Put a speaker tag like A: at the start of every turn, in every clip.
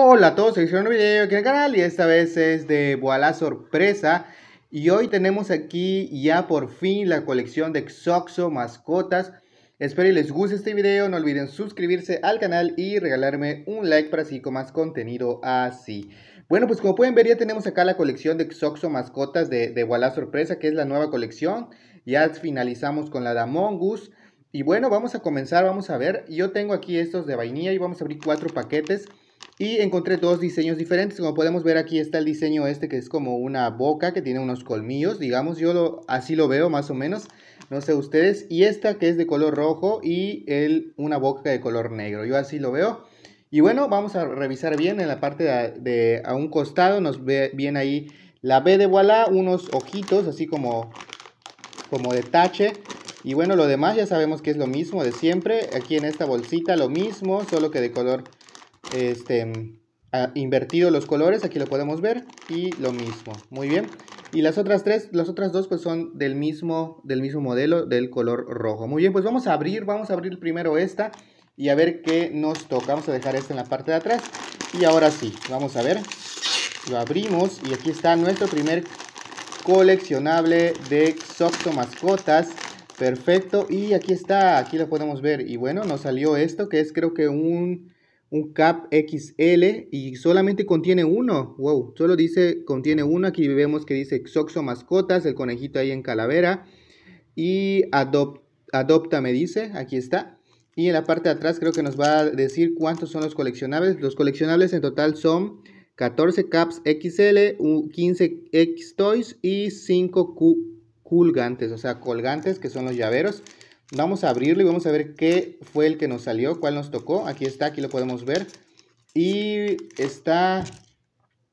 A: Hola a todos, soy un video aquí en el canal y esta vez es de Voilà Sorpresa y hoy tenemos aquí ya por fin la colección de Xoxo mascotas. Espero y les guste este video, no olviden suscribirse al canal y regalarme un like para así con más contenido así. Bueno, pues como pueden ver ya tenemos acá la colección de Xoxo mascotas de, de Sorpresa que es la nueva colección. Ya finalizamos con la de Mongus Y bueno, vamos a comenzar, vamos a ver. Yo tengo aquí estos de vainilla y vamos a abrir cuatro paquetes. Y encontré dos diseños diferentes. Como podemos ver aquí está el diseño este que es como una boca que tiene unos colmillos, digamos. Yo lo, así lo veo más o menos. No sé ustedes. Y esta que es de color rojo y el, una boca de color negro. Yo así lo veo. Y bueno, vamos a revisar bien en la parte de, a un costado. Nos ve bien ahí la B de voilà, unos ojitos así como, como de tache. Y bueno, lo demás ya sabemos que es lo mismo de siempre. Aquí en esta bolsita lo mismo, solo que de color este, invertido los colores, aquí lo podemos ver, y lo mismo, muy bien. Y las otras tres, las otras dos pues son del mismo, del mismo modelo, del color rojo. Muy bien, pues vamos a abrir, vamos a abrir primero esta y a ver qué nos toca. Vamos a dejar esta en la parte de atrás y ahora sí, vamos a ver. Lo abrimos y aquí está nuestro primer coleccionable de Xoxo Mascotas. Perfecto, y aquí está, aquí lo podemos ver. Y bueno, nos salió esto que es creo que un un cap XL y solamente contiene uno. Wow, solo dice contiene uno. Aquí vemos que dice Xoxo Mascotas, el conejito ahí en calavera. Y Adopta me dice, aquí está. Y en la parte de atrás creo que nos va a decir cuántos son los coleccionables. Los coleccionables en total son 14 caps XL, 15 X-Toys y 5 culgantes o sea, colgantes que son los llaveros. Vamos a abrirlo y vamos a ver qué fue el que nos salió, cuál nos tocó. Aquí está, aquí lo podemos ver. Y está...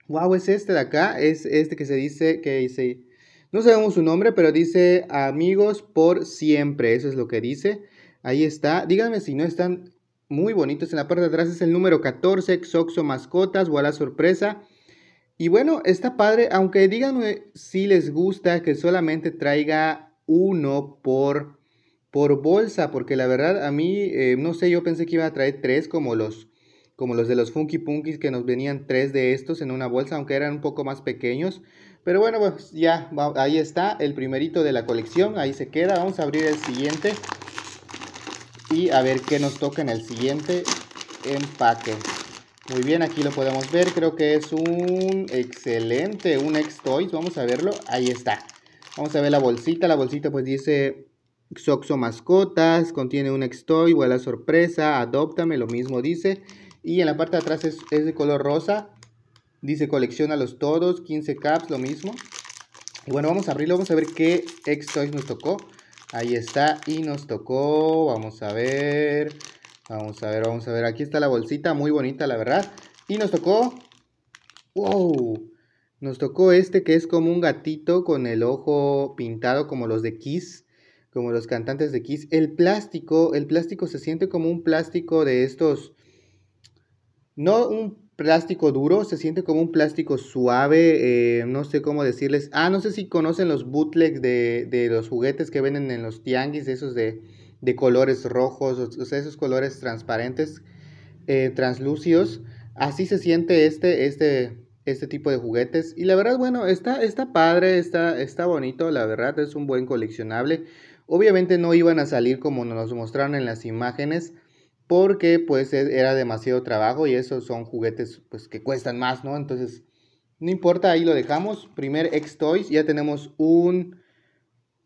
A: Wow, es este de acá, es este que se dice, que dice... No sabemos su nombre, pero dice amigos por siempre, eso es lo que dice. Ahí está. Díganme si no están muy bonitos. En la parte de atrás es el número 14, Xoxo Mascotas, la sorpresa. Y bueno, está padre, aunque díganme si les gusta que solamente traiga uno por por bolsa, porque la verdad a mí, eh, no sé, yo pensé que iba a traer tres como los, como los de los Funky Punkies que nos venían tres de estos en una bolsa, aunque eran un poco más pequeños. Pero bueno, pues ya, ahí está el primerito de la colección, ahí se queda. Vamos a abrir el siguiente y a ver qué nos toca en el siguiente empaque. Muy bien, aquí lo podemos ver, creo que es un excelente, un X-Toys, vamos a verlo, ahí está. Vamos a ver la bolsita, la bolsita pues dice Xoxo mascotas, contiene un extoy, la sorpresa, adóptame, lo mismo dice. Y en la parte de atrás es, de color rosa. Dice colecciona los todos, 15 caps, lo mismo. bueno, vamos a abrirlo, vamos a ver qué X-Toys nos tocó. Ahí está, y nos tocó, vamos a ver, vamos a ver, vamos a ver. Aquí está la bolsita, muy bonita la verdad. Y nos tocó, wow, nos tocó este que es como un gatito con el ojo pintado como los de Kiss como los cantantes de Kiss. El plástico, el plástico se siente como un plástico de estos, no un plástico duro, se siente como un plástico suave, eh, no sé cómo decirles. Ah, no sé si conocen los bootlegs de, los juguetes que venden en los tianguis, esos de, colores rojos, esos colores transparentes, eh, translúcidos. Así se siente este, este, este tipo de juguetes. Y la verdad, bueno, está, está padre, está, está bonito, la verdad, es un buen coleccionable. Obviamente no iban a salir como nos mostraron en las imágenes porque pues e, era demasiado trabajo y esos son juguetes pues que cuestan más, ¿no? Entonces, no importa, ahí lo dejamos. Primer X-Toys, ya tenemos un,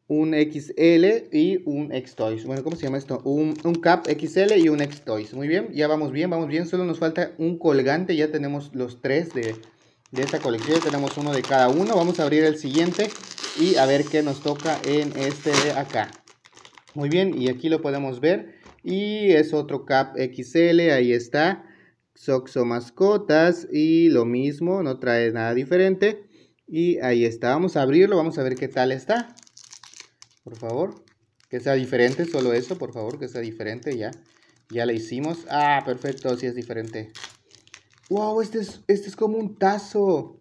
A: un XL y un X-Toys. Bueno, ¿cómo se llama esto? Un, un Cap XL y un X-Toys. Muy bien, ya vamos bien, vamos bien. Solo nos falta un colgante, ya tenemos los tres de de esta colección. Tenemos uno de cada uno. Vamos a abrir el siguiente y a ver qué nos toca en este de acá. Muy bien, y aquí lo podemos ver. Y es otro cap XL, ahí está. Soxo mascotas y lo mismo, no trae nada diferente. Y ahí está, vamos a abrirlo, vamos a ver qué tal está. Por favor, que sea diferente, solo eso, por favor, que sea diferente ya. Ya la hicimos. Ah, perfecto, sí es diferente. Wow, este es, este es como un tazo.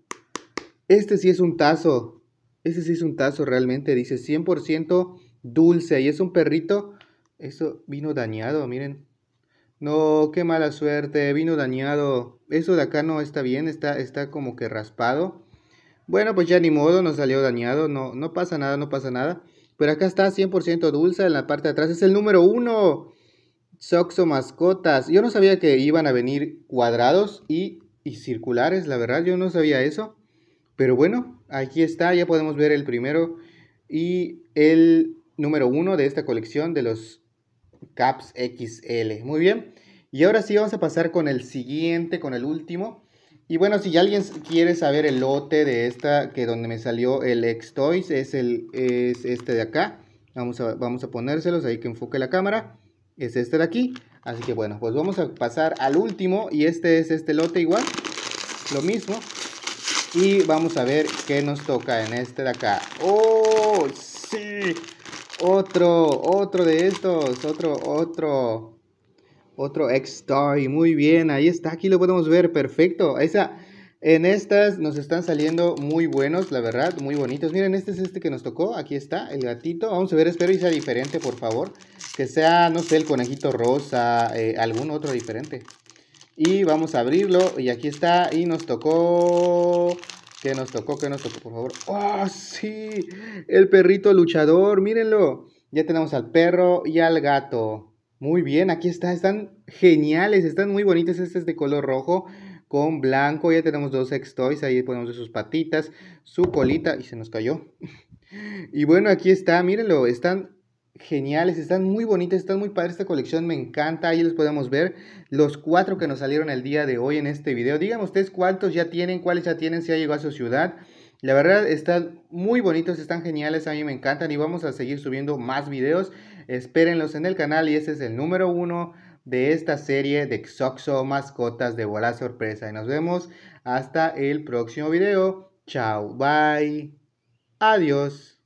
A: Este sí es un tazo. Este sí es un tazo realmente. Dice 100% dulce. Y es un perrito. Eso vino dañado, miren. No, qué mala suerte. Vino dañado. Eso de acá no está bien. Está, está como que raspado. Bueno, pues ya ni modo. No salió dañado. No, no pasa nada, no pasa nada. Pero acá está 100% dulce en la parte de atrás. Es el número uno. Soxo mascotas. Yo no sabía que iban a venir cuadrados y, circulares, la verdad, yo no sabía eso. Pero bueno, aquí está, ya podemos ver el primero y el número uno de esta colección de los Caps XL. Muy bien, y ahora sí vamos a pasar con el siguiente, con el último. Y bueno, si alguien quiere saber el lote de esta, que donde me salió el X-Toys, es, el, es este de acá. Vamos vamos a ponérselos ahí que enfoque la cámara es este de aquí. Así que bueno, pues vamos a pasar al último y este es este lote igual, lo mismo. Y vamos a ver qué nos toca en este de acá. ¡Oh, sí! Otro, otro de estos, otro, otro, otro X-Toy. Muy bien, ahí está, aquí lo podemos ver, perfecto. Esa, en estas nos están saliendo muy buenos, la verdad, muy bonitos. Miren, este es este que nos tocó. Aquí está, el gatito. Vamos a ver, espero que sea diferente, por favor. Que sea, no sé, el conejito rosa, eh, algún otro diferente. Y vamos a abrirlo. Y aquí está. Y nos tocó... que nos tocó? que nos tocó, por favor? ¡Oh, sí! El perrito luchador, mírenlo. Ya tenemos al perro y al gato. Muy bien, aquí está. Están geniales, están muy bonitos. Este es de color rojo con blanco. Ya tenemos dos X-Toys, ahí ponemos sus patitas, su colita, y se nos cayó. y bueno, aquí está, mírenlo, están geniales, están muy bonitas, están muy padres esta colección, me encanta, ahí les podemos ver, los cuatro que nos salieron el día de hoy en este video, díganme ustedes cuántos ya tienen, cuáles ya tienen, si ha llegó a su ciudad, la verdad están muy bonitos, están geniales, a mí me encantan y vamos a seguir subiendo más videos, espérenlos en el canal y ese es el número uno de esta serie de Xoxo Mascotas de Bola Sorpresa. Y nos vemos hasta el próximo video. Chao, bye. Adiós.